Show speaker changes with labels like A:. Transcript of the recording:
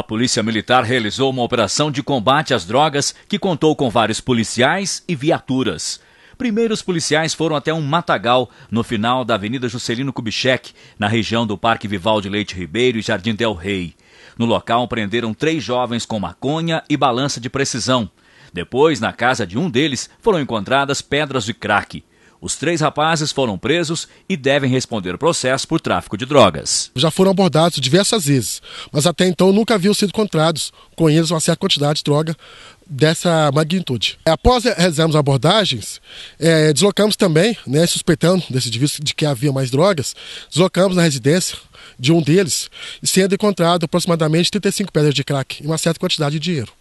A: A Polícia Militar realizou uma operação de combate às drogas que contou com vários policiais e viaturas. Primeiros policiais foram até um matagal no final da Avenida Juscelino Kubitschek, na região do Parque Vivaldi Leite Ribeiro e Jardim Del Rei. No local prenderam três jovens com maconha e balança de precisão. Depois, na casa de um deles, foram encontradas pedras de crack. Os três rapazes foram presos e devem responder o processo por tráfico de drogas.
B: Já foram abordados diversas vezes, mas até então nunca haviam sido encontrados com eles uma certa quantidade de droga dessa magnitude. É, após realizarmos abordagens, é, deslocamos também, né, suspeitando desse indivíduo de que havia mais drogas, deslocamos na residência de um deles, sendo encontrado aproximadamente 35 pedras de crack e uma certa quantidade de dinheiro.